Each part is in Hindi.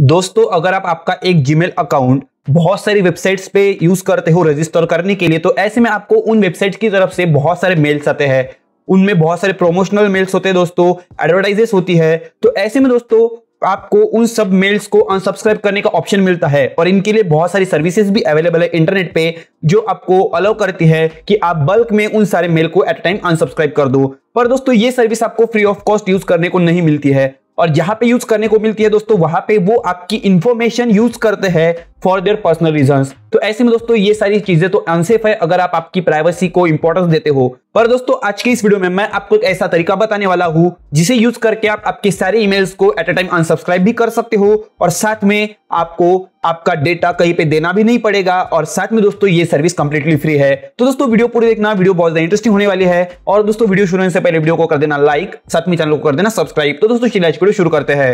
दोस्तों अगर आप आपका एक जीमेल अकाउंट बहुत सारी वेबसाइट्स पे यूज करते हो रजिस्टर करने के लिए तो ऐसे में आपको उन वेबसाइट्स की तरफ से बहुत सारे मेल्स आते हैं उनमें बहुत सारे प्रोमोशनल मेल्स होते हैं दोस्तों एडवर्टाइजेस होती है तो ऐसे में दोस्तों आपको उन सब मेल्स को अनसब्सक्राइब करने का ऑप्शन मिलता है और इनके लिए बहुत सारी सर्विसेज भी अवेलेबल है इंटरनेट पे जो आपको अलाउ करती है कि आप बल्क में उन सारे मेल को एट टाइम अनसब्सक्राइब कर दो पर दोस्तों ये सर्विस आपको फ्री ऑफ कॉस्ट यूज करने को नहीं मिलती है और जहां पे यूज करने को मिलती है दोस्तों वहां पे वो आपकी इंफॉर्मेशन यूज करते हैं फॉर देयर पर्सनल रीजन तो ऐसे में दोस्तों ये सारी चीजें तो अनसेफ है अगर आप आपकी प्राइवेसी को इंपॉर्टेंस देते हो पर दोस्तों आज के इस वीडियो में मैं आपको एक ऐसा तरीका बताने वाला हूं जिसे यूज करके आप आपके सारे ईमेल्स को एट अ टाइम अनसब्सक्राइब भी कर सकते हो और साथ में आपको आपका डेटा कहीं पे देना भी नहीं पड़ेगा और साथ में दोस्तों ये सर्विस कंप्लीटली फ्री है तो दोस्तों वीडियो पूरी देखना वीडियो बहुत ज्यादा इंटरेस्टिंग होने वाली है और दोस्तों वीडियो शुरू होने से पहले वीडियो को कर देना लाइक साथ में चैनल को कर देना सब्सक्राइब तो दोस्तों शुरू करते हैं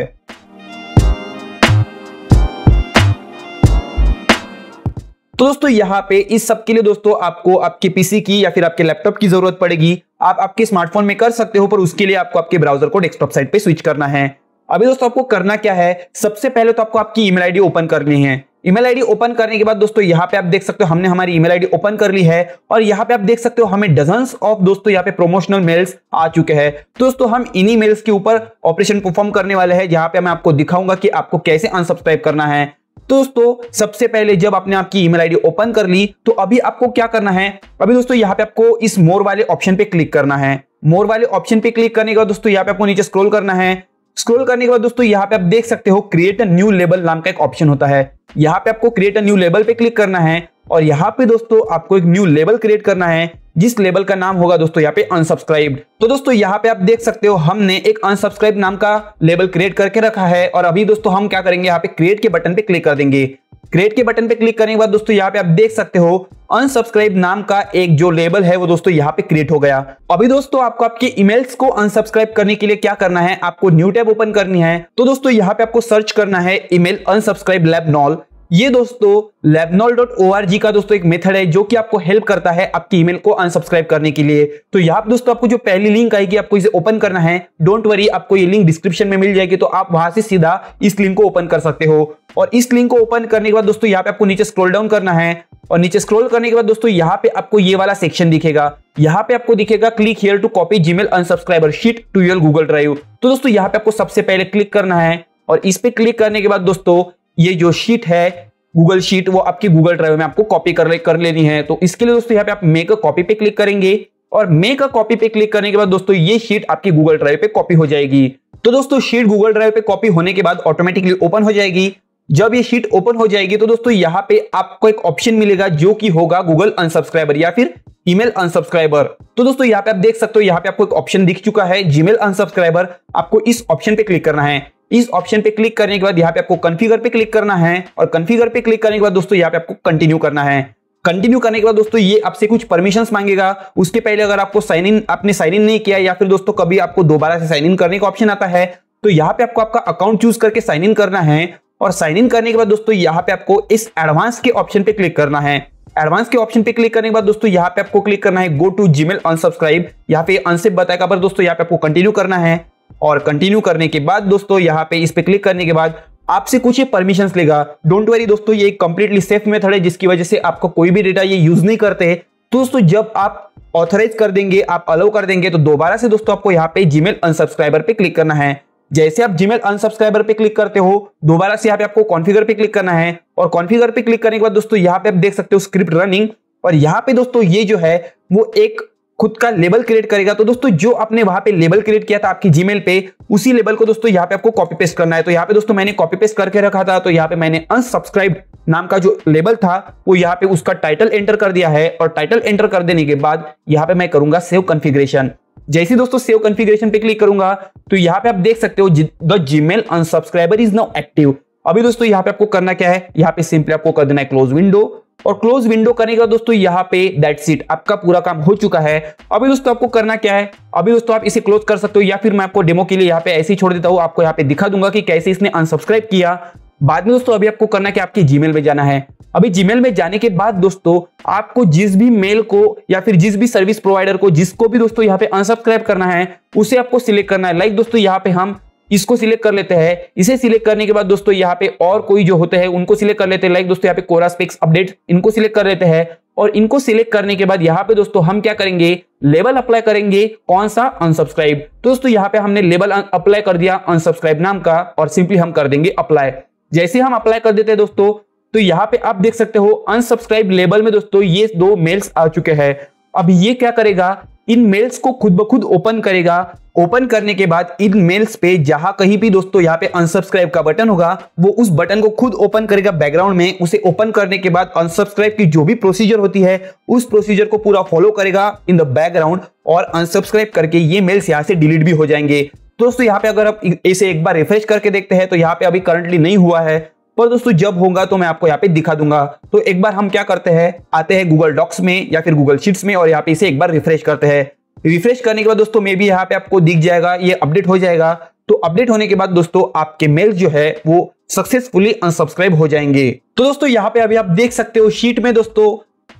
तो दोस्तों यहाँ पे इस सब के लिए दोस्तों आपको आपके पीसी की या फिर आपके लैपटॉप की जरूरत पड़ेगी आप आपके स्मार्टफोन में कर सकते हो पर उसके लिए आपको आपके ब्राउजर को डेस्कटॉप साइट पे स्विच करना है अभी दोस्तों आपको करना क्या है सबसे पहले तो आपको आपकी ईमेल आईडी ओपन करनी है ईमेल आईडी ओपन करने के बाद दोस्तों यहाँ पे आप देख सकते हो हमने हमारी ईमेल आईडी ओपन कर ली है और यहाँ पे आप देख सकते हो हमें डजन ऑफ दोस्तों यहाँ पे प्रोमोशनल मेल्स आ चुके हैं तो दोस्तों हम इन्हीं मेल्स के ऊपर ऑपरेशन परफॉर्म करने वाले हैं जहाँ पे मैं आपको दिखाऊंगा कि आपको कैसे अनसब्सक्राइब करना है दोस्तों सबसे पहले जब आपने आपकी ईमेल आईडी ओपन कर ली तो अभी आपको क्या करना है अभी दोस्तों यहाँ पे आपको इस मोर वाले ऑप्शन पे क्लिक करना है मोर वाले ऑप्शन पे क्लिक करने के बाद दोस्तों यहाँ पे आपको नीचे स्क्रॉल करना है स्क्रॉल करने के बाद दोस्तों यहाँ पे आप देख सकते हो क्रिएट अ न्यू लेबल नाम का एक ऑप्शन होता है यहाँ पे आपको क्रिएट अ न्यू लेबल पे क्लिक करना है और यहाँ पे दोस्तों आपको एक न्यू लेबल क्रिएट करना है जिस लेबल का नाम होगा दोस्तों यहाँ पे अनसब्सक्राइब तो दोस्तों यहाँ पे आप देख सकते हो हमने एक अनसब्सक्राइब नाम का लेबल क्रिएट करके रखा है और अभी दोस्तों हम क्या करेंगे यहाँ पे क्रिएट के बटन पे क्लिक कर देंगे क्रिएट के बटन पे क्लिक करने के बाद दोस्तों यहाँ पे आप देख सकते हो अनसब्सक्राइब नाम का एक जो लेबल है वो दोस्तों यहाँ पे क्रिएट हो गया अभी दोस्तों आपको आपके ईमेल्स को अनसब्सक्राइब करने के लिए क्या करना है आपको न्यू टैब ओपन करनी है तो दोस्तों यहाँ पे आपको सर्च करना है ईमेल अनसब्सक्राइब लैब नॉल ये दोस्तों लेबनॉल डॉट ओ आर जी का दोस्तों एक मेथड है जो कि आपको हेल्प करता है आपकी ईमेल को अनसब्सक्राइब करने के लिए तो यहाँ पर दोस्तों आपको जो पहली लिंक आएगी आपको इसे ओपन करना है डोंट वरी आपको ये लिंक डिस्क्रिप्शन में मिल जाएगी तो आप वहां से सीधा इस लिंक को ओपन कर सकते हो और इस लिंक को ओपन करने के बाद दोस्तों यहाँ पे आपको नीचे स्क्रॉल डाउन करना है और नीचे स्क्रॉल करने के बाद दोस्तों यहाँ पे आपको ये वाला सेक्शन दिखेगा यहाँ पे आपको दिखेगा click here to copy Gmail unsubscriber sheet to your Google Drive तो दोस्तों यहाँ पे आपको सबसे पहले क्लिक करना है और इस पे क्लिक करने के बाद दोस्तों ये जो शीट है गूगल शीट वो आपकी गूगल ड्राइव में आपको कॉपी कर, ले, कर लेनी है तो इसके लिए दोस्तों यहाँ पे आप मेक अ कॉपी पे क्लिक करेंगे और मेक अ कॉपी पे क्लिक करने के बाद दोस्तों ये शीट आपकी गूगल ड्राइव पे कॉपी हो जाएगी तो दोस्तों शीट गूगल ड्राइव पे कॉपी होने के बाद ऑटोमेटिकली ओपन हो जाएगी जब ये शीट ओपन हो जाएगी तो दोस्तों यहाँ पे आपको एक ऑप्शन मिलेगा जो कि होगा गूगल अनसब्सक्राइबर या फिर ईमेल अनसब्सक्राइबर तो दोस्तों यहाँ पे आप देख सकते हो यहाँ पे आपको एक ऑप्शन दिख चुका है जीमेल अनसब्सक्राइबर आपको इस ऑप्शन पे क्लिक करना है इस ऑप्शन पे क्लिक करने के बाद यहाँ पे आपको कन्फिगर पे क्लिक करना है और कन्फिगर पे क्लिक करने के बाद दोस्तों यहाँ पे आपको कंटिन्यू करना है कंटिन्यू करने के बाद दोस्तों ये आपसे कुछ परमिशंस मांगेगा उसके पहले अगर आपको साइन इन आपने साइन इन नहीं किया या फिर दोस्तों कभी आपको दोबारा से साइन इन करने का ऑप्शन आता है तो यहाँ पे आपको आपका अकाउंट चूज करके साइन इन करना है और साइन इन करने के बाद दोस्तों यहाँ पे आपको इस एडवांस के ऑप्शन पे क्लिक करना है एडवांस के ऑप्शन पे क्लिक करने के बाद दोस्तों यहाँ पे आपको क्लिक करना है गो टू जीमेल अनसब्सक्राइब यहाँ पे अनसेप बताएगा पर दोस्तों यहाँ पे आपको कंटिन्यू करना है और कंटिन्यू करने के बाद दोस्तों यहाँ पे इस पर क्लिक करने के बाद आपसे कुछ ये परमिशन लेगा डोंट वरी दोस्तों ये कंप्लीटली सेफ मेथड है जिसकी वजह से आपको कोई भी डेटा ये यूज नहीं करते हैं तो दोस्तों जब आप ऑथराइज कर देंगे आप अलाउ कर देंगे तो दोबारा से दोस्तों आपको यहाँ पे जीमेल अनसब्सक्राइबर पे क्लिक करना है जैसे आप जीमेल अनसब्सक्राइबर पे क्लिक करते हो दोबारा से यहाँ पे आपको कॉन्फिगर पे क्लिक करना है और कॉन्फिगर पे क्लिक करने के बाद दोस्तों यहाँ पे आप देख सकते हो स्क्रिप्ट रनिंग और यहाँ पे दोस्तों ये जो है वो एक खुद का लेबल क्रिएट करेगा तो दोस्तों जो आपने वहां पे लेबल क्रिएट किया था आपकी जीमेल पे उसी लेबल को दोस्तों यहाँ पे आपको कॉपी पेस्ट करना है तो यहाँ पे दोस्तों मैंने कॉपी पेस्ट करके रखा था तो यहाँ पे मैंने अनसब्सक्राइब नाम का जो लेबल था वो यहाँ पे उसका टाइटल एंटर कर दिया है और टाइटल एंटर कर देने के बाद यहाँ पे मैं करूंगा सेव कन्फिग्रेशन जैसे दोस्तों सेव कन्फिग्रेशन पे क्लिक करूंगा तो यहाँ पे आप देख सकते हो the Gmail unsubscriber is now active अभी दोस्तों यहाँ पे आपको करना क्या है यहाँ पे सिंपली आपको कर देना है क्लोज विंडो और क्लोज विंडो करेगा दोस्तों यहाँ पे दैट सीट आपका पूरा काम हो चुका है अभी दोस्तों आपको करना क्या है अभी दोस्तों आप इसे क्लोज कर सकते हो या फिर मैं आपको डेमो के लिए यहाँ पे ऐसे ही छोड़ देता हूँ आपको यहाँ पे दिखा दूंगा कि कैसे इसने अनसब्सक्राइब किया बाद में दोस्तों अभी आपको करना क्या आपकी जीमेल में जाना है अभी जीमेल में जाने के बाद दोस्तों आपको जिस भी मेल को या फिर जिस भी सर्विस प्रोवाइडर को जिसको भी दोस्तों यहाँ पे अनसब्सक्राइब करना है उसे आपको सिलेक्ट करना है लाइक दोस्तों यहाँ पे हम इसको सिलेक्ट कर लेते हैं इसे सिलेक्ट करने के बाद दोस्तों यहाँ पे और कोई जो होते हैं उनको सिलेक्ट कर लेते हैं लाइक दोस्तों यहाँ पे कोरा स्पेक्स अपडेट इनको सिलेक्ट कर लेते हैं और इनको सिलेक्ट करने के बाद यहाँ पे दोस्तों हम क्या करेंगे लेबल अप्लाई करेंगे कौन सा अनसब्सक्राइब दोस्तों यहाँ पे हमने लेबल अप्लाई अं- कर दिया अनसब्सक्राइब नाम का और सिंपली हम कर देंगे अप्लाई जैसे हम अप्लाई कर देते हैं दोस्तों तो यहाँ पे आप देख सकते हो अनसब्सक्राइब लेबल में दोस्तों ये दो मेल्स आ चुके हैं अब ये क्या करेगा इन मेल्स को खुद ब खुद ओपन करेगा ओपन करने के बाद इन मेल्स पे जहां कहीं भी दोस्तों यहाँ पे अनसब्सक्राइब का बटन होगा वो उस बटन को खुद ओपन करेगा बैकग्राउंड में उसे ओपन करने के बाद अनसब्सक्राइब की जो भी प्रोसीजर होती है उस प्रोसीजर को पूरा फॉलो करेगा इन द बैकग्राउंड और अनसब्सक्राइब करके ये मेल्स यहाँ से डिलीट भी हो जाएंगे दोस्तों यहाँ पे अगर आप इसे एक बार रिफ्रेश करके देखते हैं तो यहाँ पे अभी करंटली नहीं हुआ है पर दोस्तों जब होगा तो मैं आपको यहाँ पे दिखा दूंगा तो एक बार हम क्या करते हैं आते हैं गूगल डॉक्स में या फिर गूगल शीट्स में और यहाँ पे इसे एक बार रिफ्रेश करते हैं रिफ्रेश करने के बाद दोस्तों मे भी यहाँ पे आपको दिख जाएगा ये अपडेट हो जाएगा तो अपडेट होने के बाद दोस्तों आपके मेल जो है वो सक्सेसफुली अनसब्सक्राइब हो जाएंगे तो दोस्तों यहाँ पे अभी आप देख सकते हो शीट में दोस्तों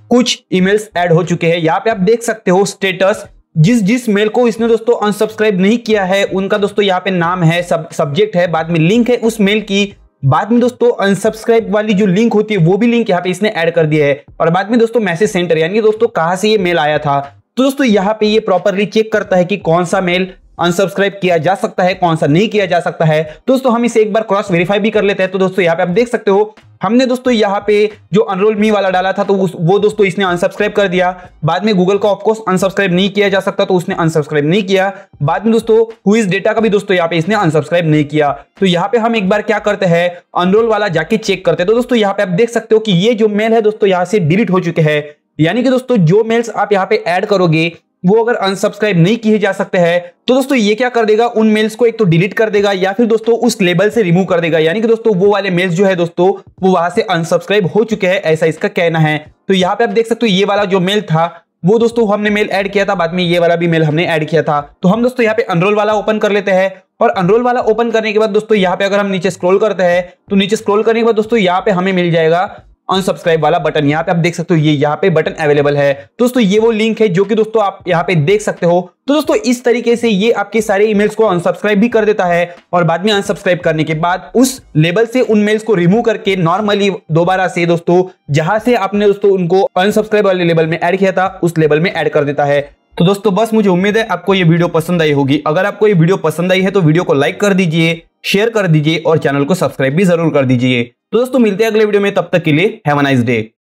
कुछ ईमेल्स ऐड हो चुके हैं यहाँ पे आप देख सकते हो स्टेटस जिस जिस मेल को इसने दोस्तों अनसब्सक्राइब नहीं किया है उनका दोस्तों यहाँ पे नाम है सब सब्जेक्ट है बाद में लिंक है उस मेल की बाद में दोस्तों अनसब्सक्राइब वाली जो लिंक होती है वो भी लिंक यहाँ पे इसने ऐड कर दिया है और बाद में दोस्तों मैसेज सेंटर यानी दोस्तों कहाँ से ये मेल आया था तो दोस्तों यहाँ पे ये प्रॉपरली चेक करता है कि कौन सा मेल अनसब्सक्राइब किया जा सकता है कौन सा नहीं किया जा सकता है तो दोस्तों हम इसे एक बार क्रॉस वेरीफाई भी कर लेते हैं तो दोस्तों यहाँ पे आप देख सकते हो हमने दोस्तों यहाँ पे जो अनरोल मी वाला डाला था तो वो दोस्तों इसने अनसब्सक्राइब कर दिया बाद में गूगल का ऑफकोर्स अनसब्सक्राइब नहीं किया जा सकता तो उसने अनसब्सक्राइब नहीं किया बाद में दोस्तों हुईज डेटा का भी दोस्तों यहाँ पे इसने अनसब्सक्राइब नहीं किया तो यहाँ पे हम एक बार क्या करते हैं अनरोल वाला जाके चेक करते हैं तो दोस्तों यहाँ पे आप देख सकते हो कि ये जो मेल है दोस्तों यहाँ से डिलीट हो चुके हैं यानी कि दोस्तों जो मेल्स आप यहाँ पे ऐड करोगे वो अगर अनसब्सक्राइब नहीं किए जा सकते हैं तो दोस्तों ये क्या कर देगा उन मेल्स को एक तो डिलीट कर देगा या फिर दोस्तों उस लेबल से रिमूव कर देगा यानी कि दोस्तों वो वाले मेल्स जो है दोस्तों वो वहां से अनसब्सक्राइब हो चुके हैं ऐसा इसका कहना है तो यहाँ पे आप देख सकते हो ये वाला जो मेल था वो दोस्तों हमने मेल ऐड किया था बाद में ये वाला भी मेल हमने ऐड किया था तो हम दोस्तों यहाँ पे अनरोल वाला ओपन कर लेते हैं और अनरोल वाला ओपन करने के बाद दोस्तों यहाँ पे अगर हम नीचे स्क्रॉल करते हैं तो नीचे स्क्रॉल करने के बाद दोस्तों यहाँ पे हमें मिल जाएगा अनसब्सक्राइब वाला बटन यहाँ पे आप देख सकते हो ये यहाँ पे बटन अवेलेबल है दोस्तों ये वो लिंक है जो कि दोस्तों आप यहाँ पे देख सकते हो तो दोस्तों इस तरीके से ये आपके सारे ईमेल्स को अनसब्सक्राइब भी कर देता है और बाद में अनसब्सक्राइब करने के बाद उस लेवल से उन मेल्स को रिमूव करके नॉर्मली दोबारा से दोस्तों जहां से आपने दोस्तों उनको अनसब्सक्राइब वाले लेवल में एड किया था उस लेवल में एड कर देता है तो दोस्तों बस मुझे उम्मीद है आपको ये वीडियो पसंद आई होगी अगर आपको ये वीडियो पसंद आई है तो वीडियो को लाइक कर दीजिए शेयर कर दीजिए और चैनल को सब्सक्राइब भी जरूर कर दीजिए तो दोस्तों मिलते हैं अगले वीडियो में तब तक के लिए हैव नाइस डे